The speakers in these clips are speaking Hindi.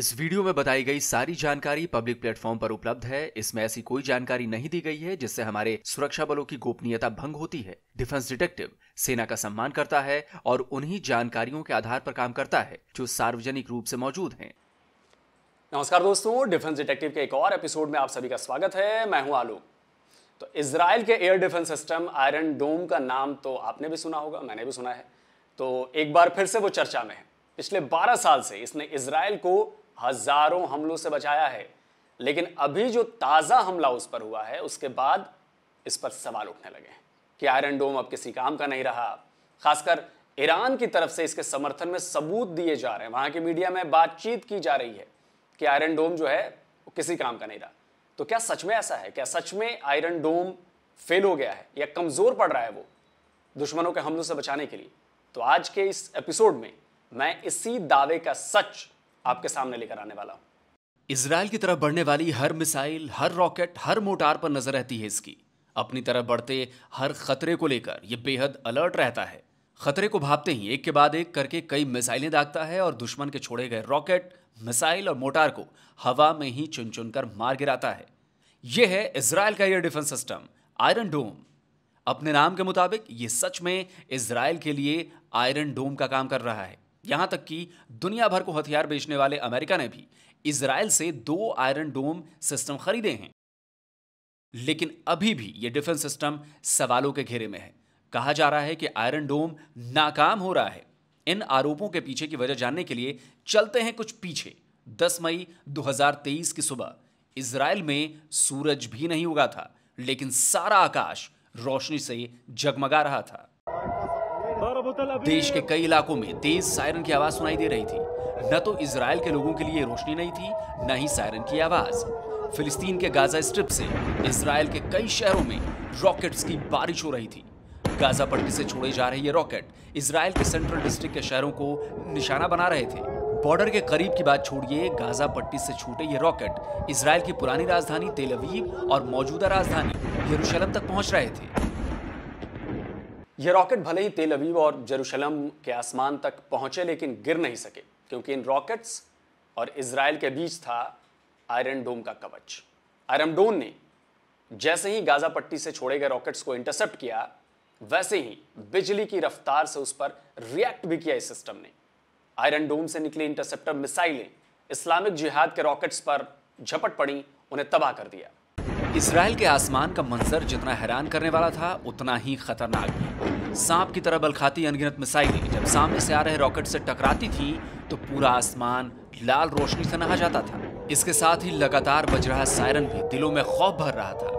इस वीडियो में बताई गई सारी जानकारी पब्लिक प्लेटफॉर्म पर उपलब्ध है इसमें ऐसी कोई जानकारी नहीं दी गई है जिससे हमारे सुरक्षा बलों की गोपनीयता भंग होती है डिफेंस डिटेक्टिव सेना का सम्मान करता है और उन्हीं जानकारियों के आधार पर काम करता है जो सार्वजनिक रूप से मौजूद हैं नमस्कार दोस्तों डिफेंस डिटेक्टिव के एक और एपिसोड में आप सभी का स्वागत है मैं हूं आलोक तो इसराइल के air defence system Iron Dome का नाम तो आपने भी सुना होगा मैंने भी सुना है तो एक बार फिर से वो चर्चा में है पिछले 12 साल से इसने इसराइल को हजारों हमलों से बचाया है लेकिन अभी जो ताज़ा हमला उस पर हुआ है उसके बाद इस पर सवाल उठने लगे कि आयरन डोम अब किसी काम का नहीं रहा खासकर ईरान की तरफ से इसके समर्थन में सबूत दिए जा रहे हैं वहां की मीडिया में बातचीत की जा रही है कि आयरन डोम जो है वो किसी काम का नहीं रहा तो क्या सच में ऐसा है क्या सच में आयरन डोम फेल हो गया है या कमज़ोर पड़ रहा है वो दुश्मनों के हमलों से बचाने के लिए तो आज के इस एपिसोड में मैं इसी दावे का सच आपके सामने लेकर आने वाला इसराइल की तरफ बढ़ने वाली हर मिसाइल हर रॉकेट हर मोटार पर नजर रहती है इसकी अपनी तरफ बढ़ते हर खतरे को लेकर यह बेहद अलर्ट रहता है खतरे को भापते ही एक के बाद एक करके कई मिसाइलें दागता है और दुश्मन के छोड़े गए रॉकेट मिसाइल और मोटार को हवा में ही चुन चुनकर मार गिराता है यह है इसराइल का air defence system Iron Dome अपने नाम के मुताबिक ये सच में इसराइल के लिए आयरन डोम का काम कर रहा है यहां तक कि दुनिया भर को हथियार बेचने वाले अमेरिका ने भी इसराइल से दो आयरन डोम सिस्टम खरीदे हैं लेकिन अभी भी यह डिफेंस सिस्टम सवालों के घेरे में है कहा जा रहा है कि आयरन डोम नाकाम हो रहा है इन आरोपों के पीछे की वजह जानने के लिए चलते हैं कुछ पीछे 10 मई 2023 की सुबह इसराइल में सूरज भी नहीं उगा था लेकिन सारा आकाश रोशनी से जगमगा रहा था देश के कई इलाकों में तेज सायरन की आवाज सुनाई दे रही थी न तो इसराइल के लोगों के लिए रोशनी नहीं थी न ही सायरन की आवाज फिलिस्तीन के गाजा स्ट्रिप से इसराइल के कई शहरों में रॉकेट्स की बारिश हो रही थी गाजा पट्टी से छोड़े जा रहे ये रॉकेट इसराइल के सेंट्रल डिस्ट्रिक्ट के शहरों को निशाना बना रहे थे बॉर्डर के करीब की बात छोड़िए गाजा पट्टी से छूटे ये रॉकेट इसराइल की पुरानी राजधानी तेलवीव और मौजूदा राजधानी यरूशलेम तक पहुंच रहे थे ये रॉकेट भले ही तेल अबीब और जेरूशलम के आसमान तक पहुंचे लेकिन गिर नहीं सके क्योंकि इन रॉकेट्स और इसराइल के बीच था आयरन डोम का कवच आयरन डोम ने जैसे ही गाजा पट्टी से छोड़े गए रॉकेट्स को इंटरसेप्ट किया वैसे ही बिजली की रफ्तार से उस पर रिएक्ट भी किया इस सिस्टम ने आयरन डोम से निकली इंटरसेप्टर मिसाइलें इस्लामिक जिहाद के रॉकेट्स पर झपट पड़ी उन्हें तबाह कर दिया इसराइल के आसमान का मंजर जितना हैरान करने वाला था उतना ही खतरनाक भी सांप की तरह बलखाती अनगिनत मिसाइलें जब सामने से आ रहे रॉकेट से टकराती थी तो पूरा आसमान लाल रोशनी से नहा जाता था इसके साथ ही लगातार बज रहा सायरन भी दिलों में खौफ भर रहा था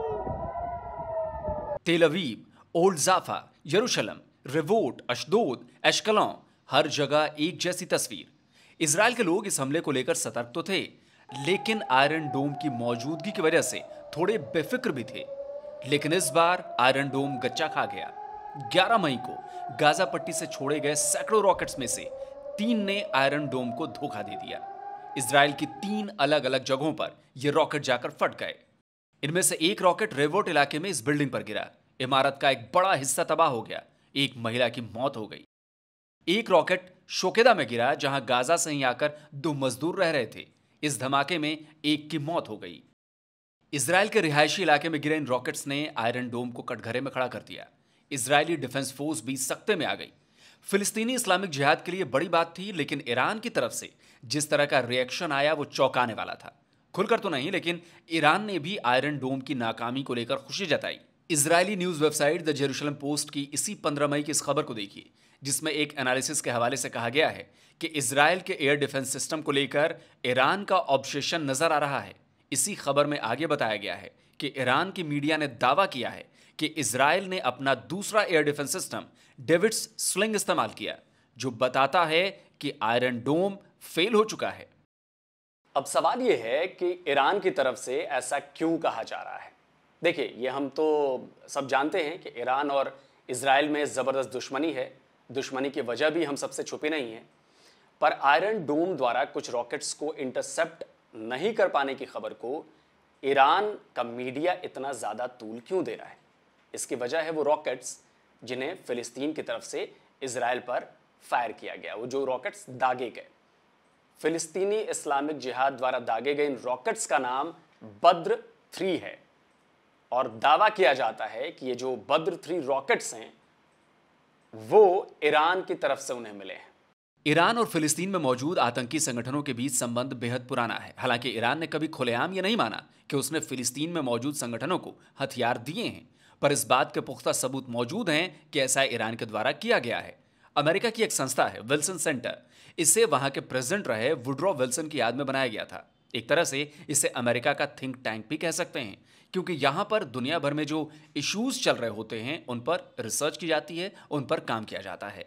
तेलवीब ओल्ड जाफा यरूशलम रिवोट अशदोद एशकलों हर जगह एक जैसी तस्वीर इसराइल के लोग इस हमले को लेकर सतर्क तो थे लेकिन आयरन डोम की मौजूदगी की वजह से थोड़े बेफिक्र भी थे लेकिन इस बार आयरन डोम गच्चा खा गया 11 मई को गाजा पट्टी से छोड़े गए सैकड़ों रॉकेट्स में से तीन ने आयरन डोम को धोखा दे दिया इसराइल की तीन अलग अलग जगहों पर यह रॉकेट जाकर फट गए इनमें से एक रॉकेट रेवोट इलाके में इस बिल्डिंग पर गिरा इमारत का एक बड़ा हिस्सा तबाह हो गया एक महिला की मौत हो गई एक रॉकेट शोकेदा में गिरा जहां गाजा से ही आकर दो मजदूर रह रहे थे इस धमाके में एक की मौत हो गई इसराइल के रिहायशी इलाके में गिरे इन रॉकेट्स ने आयरन डोम को कटघरे में खड़ा कर दिया इसराइली डिफेंस फोर्स भी सख्ते में आ गई फिलिस्तीनी इस्लामिक जिहाद के लिए बड़ी बात थी लेकिन ईरान की तरफ से जिस तरह का रिएक्शन आया वो चौंकाने वाला था खुलकर तो नहीं लेकिन ईरान ने भी आयरन डोम की नाकामी को लेकर खुशी जताई इसराइली news website the Jerusalem Post की इसी पंद्रह मई की इस खबर को देखिए जिसमें एक एनालिसिस के हवाले से कहा गया है कि इसराइल के एयर डिफेंस सिस्टम को लेकर ईरान का ऑब्सेशन नज़र आ रहा है इसी खबर में आगे बताया गया है कि ईरान की मीडिया ने दावा किया है कि इसराइल ने अपना दूसरा air defence system David's Sling इस्तेमाल किया जो बताता है कि आयरन डोम फेल हो चुका है अब सवाल यह है कि ईरान की तरफ से ऐसा क्यों कहा जा रहा है देखिए ये हम तो सब जानते हैं कि ईरान और इसराइल में ज़बरदस्त दुश्मनी है दुश्मनी की वजह भी हम सबसे छुपे नहीं हैं पर आयरन डोम द्वारा कुछ रॉकेट्स को इंटरसेप्ट नहीं कर पाने की खबर को ईरान का मीडिया इतना ज़्यादा तूल क्यों दे रहा है इसकी वजह है वो रॉकेट्स जिन्हें फ़िलिस्तीन की तरफ से इसराइल पर फायर किया गया वो जो रॉकेट्स दागे गए फिलिस्तीनी इस्लामिक जिहाद द्वारा दागे गए इन रॉकेट्स का नाम बद्र थ्री है और दावा किया जाता है कि ये जो बद्र थ्री रॉकेट्स हैं वो ईरान की तरफ से उन्हें मिले ईरान और फिलिस्तीन में मौजूद आतंकी संगठनों के बीच संबंध बेहद पुराना है हालांकि ईरान ने कभी खुलेआम यह नहीं माना कि उसने फिलिस्तीन में मौजूद संगठनों को हथियार दिए हैं पर इस बात के पुख्ता सबूत मौजूद हैं कि ऐसा ईरान के द्वारा किया गया है अमेरिका की एक संस्था है विल्सन सेंटर इसे वहां के प्रेसिडेंट रहे वुड्रॉ विल्सन की याद में बनाया गया था एक तरह से इसे अमेरिका का थिंक टैंक भी कह सकते हैं क्योंकि यहाँ पर दुनिया भर में जो इश्यूज चल रहे होते हैं उन पर रिसर्च की जाती है उन पर काम किया जाता है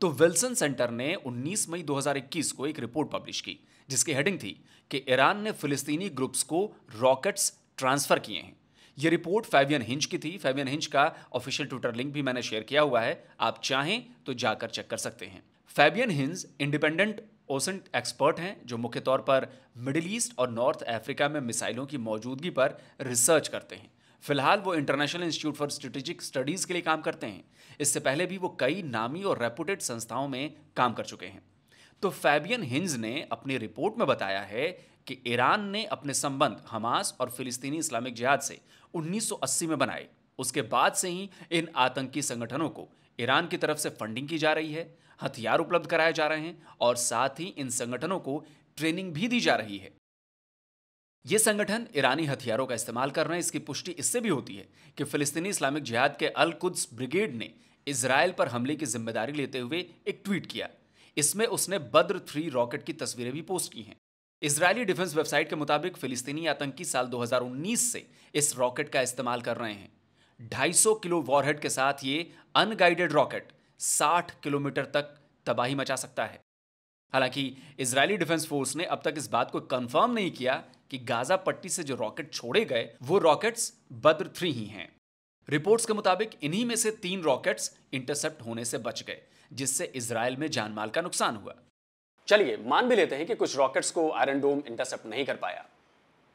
तो विल्सन सेंटर ने 19 मई 2021 को एक रिपोर्ट पब्लिश की जिसकी हेडिंग थी कि ईरान ने फिलिस्तीनी ग्रुप्स को रॉकेट्स ट्रांसफर किए हैं ये रिपोर्ट फैबियन हिंज की थी फैबियन हिंज का ऑफिशियल ट्विटर लिंक भी मैंने शेयर किया हुआ है आप चाहें तो जाकर चेक कर सकते हैं Fabian Hinz independent ocean expert हैं जो मुख्य तौर पर मिडिल ईस्ट और नॉर्थ अफ्रीका में मिसाइलों की मौजूदगी पर रिसर्च करते हैं फिलहाल वो international institute for strategic studies के लिए काम करते हैं इससे पहले भी वो कई नामी और रेपुटेड संस्थाओं में काम कर चुके हैं तो फैबियन हिंज ने अपनी रिपोर्ट में बताया है कि ईरान ने अपने संबंध हमास और फिलिस्तीनी इस्लामिक जिहाद से 1980 में बनाए उसके बाद से ही इन आतंकी संगठनों को ईरान की तरफ से फंडिंग की जा रही है हथियार उपलब्ध कराए जा रहे हैं और साथ ही इन संगठनों को ट्रेनिंग भी दी जा रही है ये संगठन ईरानी हथियारों का इस्तेमाल कर रहे हैं इसकी पुष्टि इससे भी होती है कि फिलिस्तीनी इस्लामिक जिहाद के अल कुद्स ब्रिगेड ने इसराइल पर हमले की जिम्मेदारी लेते हुए एक ट्वीट किया इसमें उसने बद्र थ्री रॉकेट की तस्वीरें भी पोस्ट की हैं इसराइली डिफेंस वेबसाइट के मुताबिक फिलिस्तीनी आतंकी साल 2019 से इस रॉकेट का इस्तेमाल कर रहे हैं 250 किलो वॉरहेड के साथ ये अनगाइडेड रॉकेट 60 किलोमीटर तक तबाही मचा सकता है हालांकि इजरायली डिफेंस फोर्स ने अब तक इस बात को कंफर्म नहीं किया कि गाजा पट्टी से जो रॉकेट छोड़े गए वो रॉकेट्स बद्र थ्री ही हैं रिपोर्ट्स के मुताबिक इन्हीं में से तीन रॉकेट्स इंटरसेप्ट होने से बच गए जिससे इसराइल में जानमाल का नुकसान हुआ चलिए मान भी लेते हैं कि कुछ रॉकेट्स को आयरन डोम इंटरसेप्ट नहीं कर पाया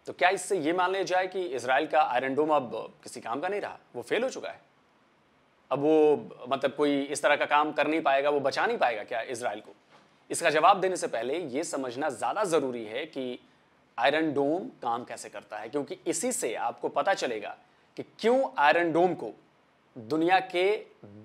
तो क्या इससे यह मान लिया जाए कि इसराइल का आयरन डोम अब किसी काम का नहीं रहा वो फेल हो चुका है अब वो मतलब कोई इस तरह का काम कर नहीं पाएगा वो बचा नहीं पाएगा क्या इसराइल को इसका जवाब देने से पहले ये समझना ज़्यादा ज़रूरी है कि आयरन डोम काम कैसे करता है क्योंकि इसी से आपको पता चलेगा कि क्यों आयरन डोम को दुनिया के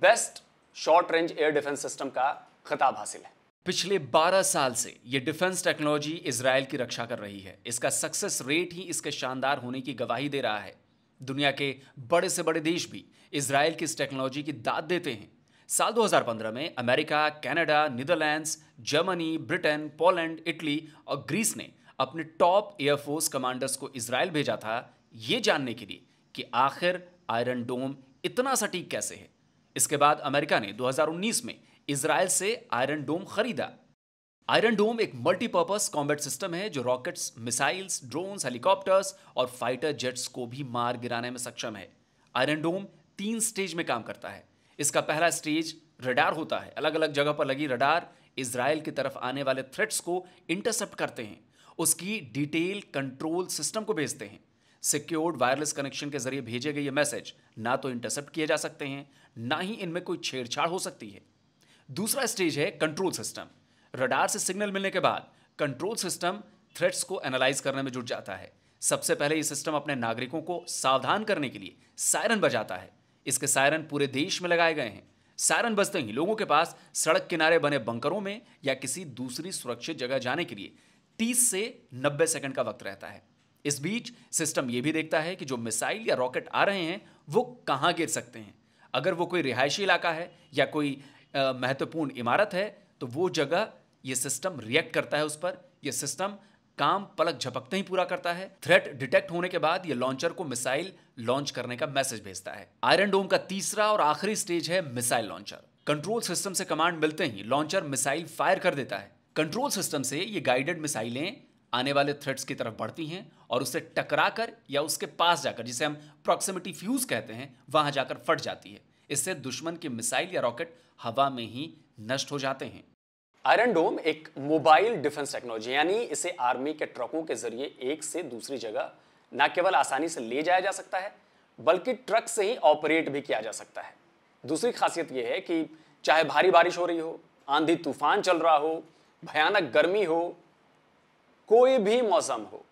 best short range air defence system का खिताब हासिल है पिछले 12 साल से ये डिफेंस टेक्नोलॉजी इसराइल की रक्षा कर रही है इसका सक्सेस रेट ही इसके शानदार होने की गवाही दे रहा है दुनिया के बड़े से बड़े देश भी इसराइल की इस टेक्नोलॉजी की दाद देते हैं साल 2015 में America Canada Netherlands Germany Britain Poland Italy और ग्रीस ने अपने टॉप एयरफोर्स कमांडर्स को इसराइल भेजा था ये जानने के लिए कि आखिर आयरन डोम इतना सटीक कैसे है इसके बाद अमेरिका ने 2019 में इसराइल से आयरन डोम खरीदा आयरन डोम एक मल्टीपर्पज कॉम्बैट सिस्टम है जो रॉकेट्स मिसाइल्स ड्रोन्स हेलीकॉप्टर्स और फाइटर जेट्स को भी मार गिराने में सक्षम है आयरन डोम तीन स्टेज में काम करता है इसका पहला स्टेज रडार होता है अलग अलग जगह पर लगी रडार इसराइल की तरफ आने वाले थ्रेट्स को इंटरसेप्ट करते हैं उसकी डिटेल कंट्रोल सिस्टम को भेजते हैं सिक्योर्ड वायरलेस कनेक्शन के जरिए भेजे गए ये मैसेज ना तो इंटरसेप्ट किए जा सकते हैं ना ही इनमें कोई छेड़छाड़ हो सकती है दूसरा स्टेज है कंट्रोल सिस्टम रडार से सिग्नल मिलने के बाद कंट्रोल सिस्टम थ्रेट्स को एनालाइज करने में जुट जाता है सबसे पहले ये सिस्टम अपने नागरिकों को सावधान करने के लिए सायरन बजाता है इसके सायरन पूरे देश में लगाए गए हैं सायरन बजते ही लोगों के पास सड़क किनारे बने बंकरों में या किसी दूसरी सुरक्षित जगह जाने के लिए 30 से 90 सेकंड का वक्त रहता है इस बीच सिस्टम ये भी देखता है कि जो मिसाइल या रॉकेट आ रहे हैं वो कहाँ गिर सकते हैं अगर वो कोई रिहायशी इलाका है या कोई महत्वपूर्ण इमारत है तो वो जगह ये सिस्टम रिएक्ट करता है उस पर यह सिस्टम काम पलक झपकते ही पूरा करता है थ्रेट डिटेक्ट होने के बाद ये लॉन्चर को मिसाइल लॉन्च करने का मैसेज भेजता है आयरन डोम का तीसरा और आखिरी स्टेज है मिसाइल लॉन्चर कंट्रोल सिस्टम से कमांड मिलते ही लॉन्चर मिसाइल फायर कर देता है कंट्रोल सिस्टम से ये गाइडेड मिसाइलें आने वाले थ्रेट्स की तरफ बढ़ती हैं और उसे टकरा कर या उसके पास जाकर जिसे हम प्रॉक्सिमिटी फ्यूज कहते हैं वहां जाकर फट जाती है इससे दुश्मन की मिसाइल या रॉकेट हवा में ही नष्ट हो जाते हैं आयरन डोम एक मोबाइल डिफेंस टेक्नोलॉजी यानी इसे आर्मी के ट्रकों के जरिए एक से दूसरी जगह न केवल आसानी से ले जाया जा सकता है बल्कि ट्रक से ही ऑपरेट भी किया जा सकता है दूसरी खासियत यह है कि चाहे भारी बारिश हो रही हो आंधी तूफान चल रहा हो भयानक गर्मी हो कोई भी मौसम हो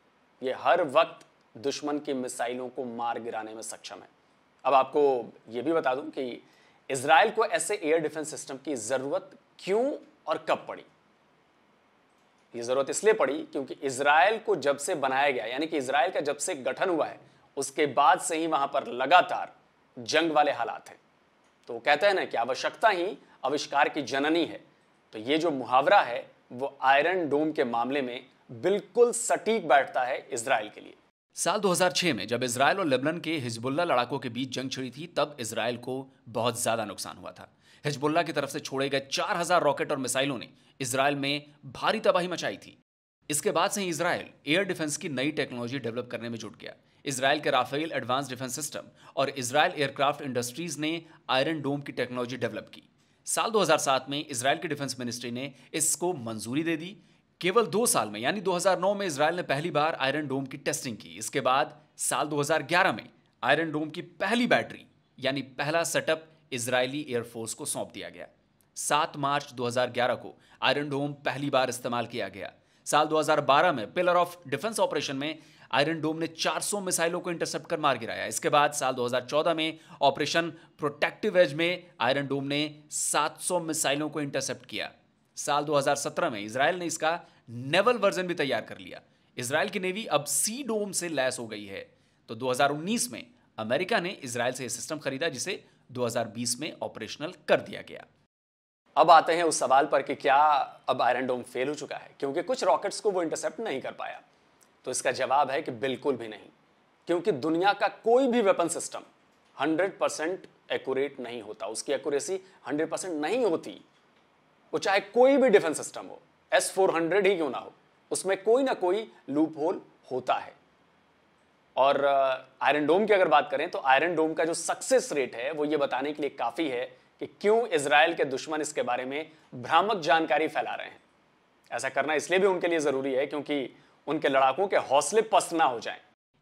यह हर वक्त दुश्मन की मिसाइलों को मार गिराने में सक्षम है अब आपको यह भी बता दूं कि इसराइल को ऐसे एयर डिफेंस सिस्टम की ज़रूरत क्यों और कब पड़ी ये ज़रूरत इसलिए पड़ी क्योंकि इसराइल को जब से बनाया गया यानी कि इसराइल का जब से गठन हुआ है उसके बाद से ही वहां पर लगातार जंग वाले हालात हैं तो वो कहते हैं ना कि आवश्यकता ही आविष्कार की जननी है तो ये जो मुहावरा है वो आयरन डोम के मामले में बिल्कुल सटीक बैठता है इसराइल के लिए साल 2006 में जब इसराइल और लेबनन के हिजबुल्ला लड़ाकों के बीच जंग छिड़ी थी तब इसराइल को बहुत ज़्यादा नुकसान हुआ था हिजबुल्ला की तरफ से छोड़े गए 4000 रॉकेट और मिसाइलों ने इसराइल में भारी तबाही मचाई थी इसके बाद से ही इसराइल एयर डिफेंस की नई टेक्नोलॉजी डेवलप करने में जुट गया इसराइल के राफेल एडवांस डिफेंस सिस्टम और इसराइल एयरक्राफ्ट इंडस्ट्रीज ने आयरन डोम की टेक्नोलॉजी डेवलप की साल 2007 में इसराइल की डिफेंस मिनिस्ट्री ने इसको मंजूरी दे दी केवल दो साल में यानी 2009 में इसराइल ने पहली बार आयरन डोम की टेस्टिंग की इसके बाद साल 2011 में आयरन डोम की पहली बैटरी यानी पहला सेटअप इजरायली एयरफोर्स को सौंप दिया गया सात मार्च 2011 को आयरन डोम पहली बार इस्तेमाल किया गया साल 2012 में पिलर ऑफ डिफेंस ऑपरेशन में आयरन डोम ने 400 मिसाइलों को इंटरसेप्ट कर मार गिराया इसके बाद साल 2014 में ऑपरेशन प्रोटेक्टिव एज में आयरन डोम ने 700 मिसाइलों को इंटरसेप्ट किया साल 2017 में इसराइल ने इसका नेवल वर्जन भी तैयार कर लिया इसराइल की नेवी अब सी डोम से लैस हो गई है तो 2019 में अमेरिका ने इसराइल से यह सिस्टम खरीदा जिसे 2020 में ऑपरेशनल कर दिया गया अब आते हैं उस सवाल पर कि क्या अब आयरन डोम फेल हो चुका है क्योंकि कुछ रॉकेट्स को वो इंटरसेप्ट नहीं कर पाया तो इसका जवाब है कि बिल्कुल भी नहीं क्योंकि दुनिया का कोई भी वेपन सिस्टम 100 परसेंट एक्यूरेट नहीं होता उसकी एक्यूरेसी 100 परसेंट नहीं होती वो चाहे कोई भी डिफेंस सिस्टम हो एस फोर हंड्रेड ही क्यों ना हो उसमें कोई ना कोई लूप होल होता है और आयरन डोम की अगर बात करें तो आयरन डोम का जो सक्सेस रेट है वो ये बताने के लिए काफ़ी है कि क्यों इसराइल के दुश्मन इसके बारे में भ्रामक जानकारी फैला रहे हैं ऐसा करना इसलिए भी उनके लिए ज़रूरी है क्योंकि उनके लड़ाकों के हौसले पस्त ना हो जाएं।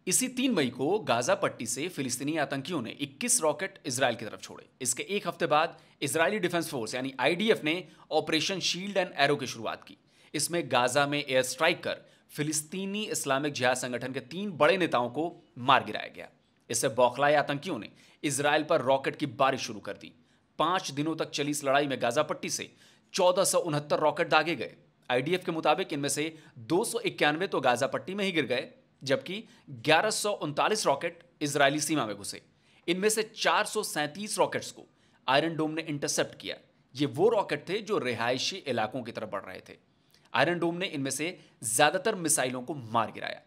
इसी तीन मई को गाजा पट्टी से फिलिस्तीनी आतंकियों ने 21 रॉकेट इसराइल की तरफ छोड़े इसके एक हफ्ते बाद इसराइली डिफेंस फोर्स यानी आईडीएफ ने ऑपरेशन शील्ड एंड एरो की शुरुआत की इसमें गाजा में एयर स्ट्राइक कर फिलिस्तीनी इस्लामिक जिहाद संगठन के तीन बड़े नेताओं को मार गिराया गया इससे बौखलाए आतंकियों ने इसराइल पर रॉकेट की बारिश शुरू कर दी पांच दिनों तक चली इस लड़ाई में गाजा पट्टी से चौदह रॉकेट दागे गए आईडीएफ के मुताबिक इनमें से दो तो गाजा पट्टी में ही गिर गए जबकि ग्यारह रॉकेट इसराइली सीमा में घुसे इनमें से चार रॉकेट्स को आयरन डोम ने इंटरसेप्ट किया ये वो रॉकेट थे जो रिहायशी इलाकों की तरफ बढ़ रहे थे आयरन डोम ने इनमें से ज़्यादातर मिसाइलों को मार गिराया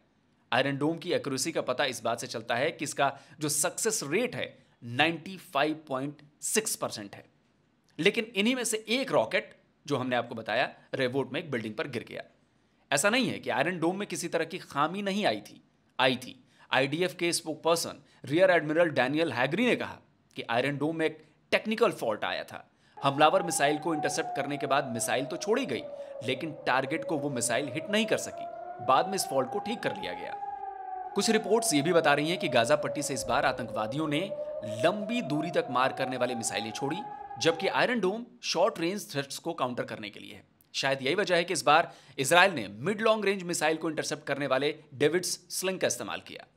आयरन डोम की एक्यूरेसी का पता इस बात से चलता है कि इसका जो सक्सेस रेट है 95.6 परसेंट है लेकिन इन्हीं में से एक रॉकेट जो हमने आपको बताया रेवोट में एक बिल्डिंग पर गिर गया ऐसा नहीं है कि आयरन डोम में किसी तरह की खामी नहीं आई थी आई थी आईडीएफ के spokesperson rear admiral Daniel Hagari ने कहा कि आयरन डोम में एक टेक्निकल फॉल्ट आया था हमलावर मिसाइल को इंटरसेप्ट करने के बाद मिसाइल तो छोड़ी गई लेकिन टारगेट को वो मिसाइल हिट नहीं कर सकी बाद में इस फॉल्ट को ठीक कर लिया गया कुछ रिपोर्ट्स ये भी बता रही हैं कि गाजा पट्टी से इस बार आतंकवादियों ने लंबी दूरी तक मार करने वाली मिसाइलें छोड़ी जबकि iron dome short range threats को काउंटर करने के लिए है शायद यही वजह है कि इस बार इसराइल ने मिड लॉन्ग रेंज मिसाइल को इंटरसेप्ट करने वाले डेविड्स स्लिंग का इस्तेमाल किया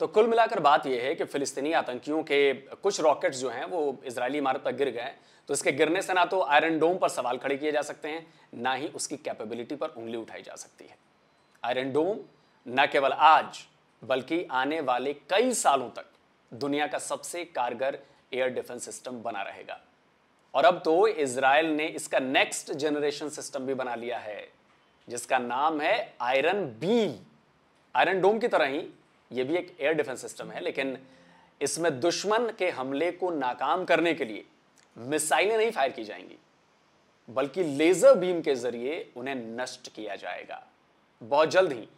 तो कुल मिलाकर बात यह है कि फिलिस्तीनी आतंकियों के कुछ रॉकेट्स जो हैं वो इसराइली इमारत पर गिर गए तो इसके गिरने से ना तो आयरन डोम पर सवाल खड़े किए जा सकते हैं ना ही उसकी कैपेबिलिटी पर उंगली उठाई जा सकती है आयरन डोम न केवल आज बल्कि आने वाले कई सालों तक दुनिया का सबसे कारगर एयर डिफेंस सिस्टम बना रहेगा और अब तो इसराइल ने इसका नेक्स्ट जनरेशन सिस्टम भी बना लिया है जिसका नाम है आयरन बी आयरन डोम की तरह ही ये भी एक एयर डिफेंस सिस्टम है लेकिन इसमें दुश्मन के हमले को नाकाम करने के लिए मिसाइलें नहीं फायर की जाएंगी बल्कि लेजर बीम के जरिए उन्हें नष्ट किया जाएगा बहुत जल्द ही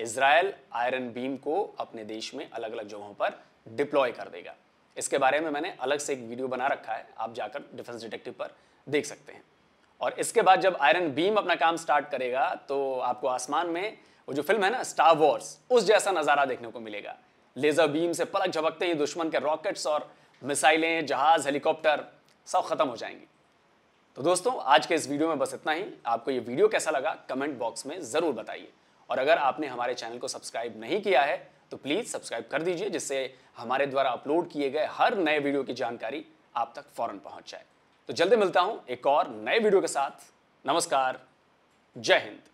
इसराइल आयरन बीम को अपने देश में अलग अलग जगहों पर डिप्लॉय कर देगा इसके बारे में मैंने अलग से एक वीडियो बना रखा है आप जाकर डिफेंस डिटेक्टिव पर देख सकते हैं और इसके बाद जब आयरन बीम अपना काम स्टार्ट करेगा तो आपको आसमान में वो जो फिल्म है ना स्टार वॉर्स उस जैसा नज़ारा देखने को मिलेगा लेज़र बीम से पलक झपकते ही दुश्मन के रॉकेट्स और मिसाइलें जहाज़ हेलीकॉप्टर सब ख़त्म हो जाएंगी तो दोस्तों आज के इस वीडियो में बस इतना ही आपको ये वीडियो कैसा लगा कमेंट बॉक्स में ज़रूर बताइए और अगर आपने हमारे चैनल को सब्सक्राइब नहीं किया है तो प्लीज़ सब्सक्राइब कर दीजिए जिससे हमारे द्वारा अपलोड किए गए हर नए वीडियो की जानकारी आप तक फ़ौरन पहुंच जाए तो जल्दी मिलता हूं एक और नए वीडियो के साथ नमस्कार जय हिंद